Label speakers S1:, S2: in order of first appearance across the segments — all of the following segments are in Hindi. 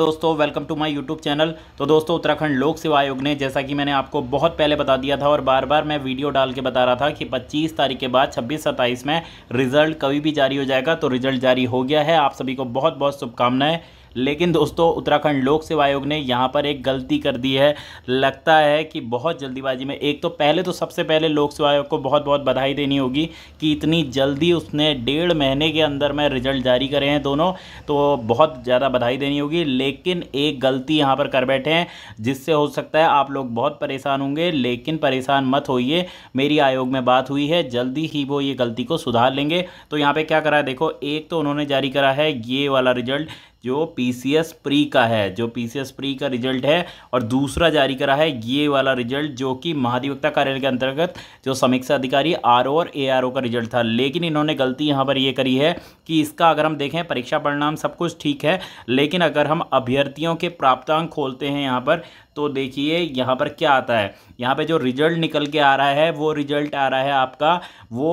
S1: दोस्तों welcome to my YouTube channel तो दोस्तों उत्तराखंड लोक सेवा आयोग ने जैसा कि मैंने आपको बहुत पहले बता दिया था और बार बार मैं वीडियो डाल के बता रहा था कि 25 तारीख के बाद 26 सत्ताईस में रिजल्ट कभी भी जारी हो जाएगा तो रिजल्ट जारी हो गया है आप सभी को बहुत बहुत शुभकामनाएं लेकिन दोस्तों उत्तराखंड लोक सेवा आयोग ने यहाँ पर एक गलती कर दी है लगता है कि बहुत जल्दीबाजी में एक तो पहले तो सबसे पहले लोक सेवा आयोग को बहुत बहुत बधाई देनी होगी कि इतनी जल्दी उसने डेढ़ महीने के अंदर में रिजल्ट जारी करे हैं दोनों तो बहुत ज़्यादा बधाई देनी होगी लेकिन एक गलती यहाँ पर कर बैठे हैं जिससे हो सकता है आप लोग बहुत परेशान होंगे लेकिन परेशान मत होइए मेरी आयोग में बात हुई है जल्दी ही वो ये गलती को सुधार लेंगे तो यहाँ पर क्या करा है देखो एक तो उन्होंने जारी करा है ये वाला रिजल्ट जो पी सी एस प्री का है जो पी सी एस प्री का रिजल्ट है और दूसरा जारी करा है ये वाला रिजल्ट जो कि महाधिवक्ता कार्यालय के अंतर्गत जो समीक्षा अधिकारी आर और ए आर ओ का रिजल्ट था लेकिन इन्होंने गलती यहाँ पर ये करी है कि इसका अगर हम देखें परीक्षा परिणाम सब कुछ ठीक है लेकिन अगर हम अभ्यर्थियों के प्राप्तांक खोलते हैं यहाँ पर तो देखिए यहाँ पर क्या आता है यहाँ पे जो रिजल्ट निकल के आ रहा है वो रिजल्ट आ रहा है आपका वो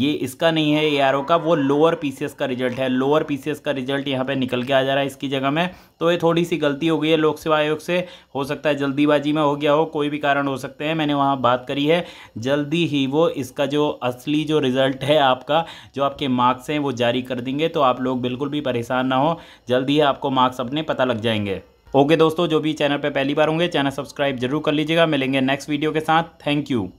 S1: ये इसका नहीं है ए का वो लोअर पी का रिजल्ट है लोअर पी का रिजल्ट यहाँ पे निकल के आ जा रहा है इसकी जगह में तो ये थोड़ी सी गलती हो गई है लोक सेवा आयोग से हो सकता है जल्दीबाजी में हो गया हो कोई भी कारण हो सकते हैं मैंने वहाँ बात करी है जल्दी ही वो इसका जो असली जो रिज़ल्ट है आपका जो आपके मार्क्स हैं वो जारी कर देंगे तो आप लोग बिल्कुल भी परेशान ना हो जल्दी ही आपको मार्क्स अपने पता लग जाएंगे ओके दोस्तों जो भी चैनल पर पहली बार होंगे चैनल सब्सक्राइब जरूर कर लीजिएगा मिलेंगे नेक्स्ट वीडियो के साथ थैंक यू